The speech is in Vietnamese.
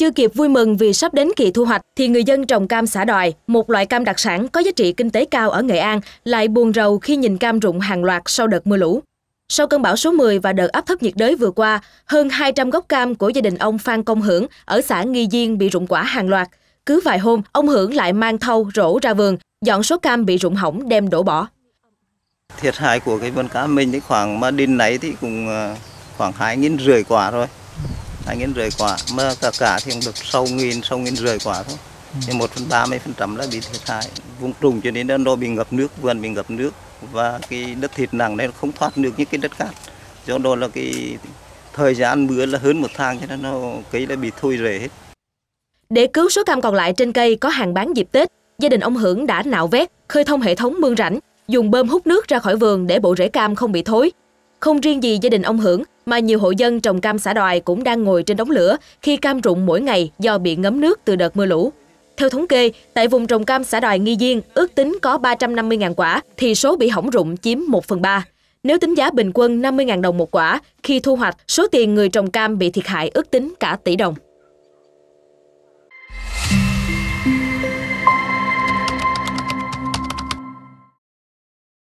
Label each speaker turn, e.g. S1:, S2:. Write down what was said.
S1: Chưa kịp vui mừng vì sắp đến kỳ thu hoạch thì người dân trồng cam xã đòi, một loại cam đặc sản có giá trị kinh tế cao ở Nghệ An, lại buồn rầu khi nhìn cam rụng hàng loạt sau đợt mưa lũ. Sau cơn bão số 10 và đợt áp thấp nhiệt đới vừa qua, hơn 200 gốc cam của gia đình ông Phan Công Hưởng ở xã Nghi Diên bị rụng quả hàng loạt. Cứ vài hôm, ông Hưởng lại mang thâu rổ ra vườn, dọn số cam bị rụng hỏng đem đổ bỏ.
S2: Thiệt hại của cái vườn cam mình thì khoảng mà đinh nãy thì cũng ờ, khoảng 2 nghìn rưỡi quả rồi hai nghìn rưỡi quả mà cả cả thì cũng được sáu nghìn sáu nghìn rưỡi quả thôi ừ. thì một phần ba mươi phần trăm là bị thiệt hại vùng trùng cho nên nó bị ngập nước vườn bị ngập nước và cái đất thịt nặng này không thoát được những cái đất cát do đó là cái thời gian mưa là hơn một tháng cho nên nó cây đã bị thui rễ hết
S1: để cứu số cam còn lại trên cây có hàng bán dịp Tết, gia đình ông Hưởng đã nạo vét, khơi thông hệ thống mương rãnh, dùng bơm hút nước ra khỏi vườn để bộ rễ cam không bị thối. Không riêng gì gia đình ông Hưởng, mà nhiều hộ dân trồng cam xã đoài cũng đang ngồi trên đống lửa khi cam rụng mỗi ngày do bị ngấm nước từ đợt mưa lũ. Theo thống kê, tại vùng trồng cam xã đoài Nghi Diên, ước tính có 350.000 quả, thì số bị hỏng rụng chiếm 1 phần 3. Nếu tính giá bình quân 50.000 đồng một quả, khi thu hoạch, số tiền người trồng cam bị thiệt hại ước tính cả tỷ đồng.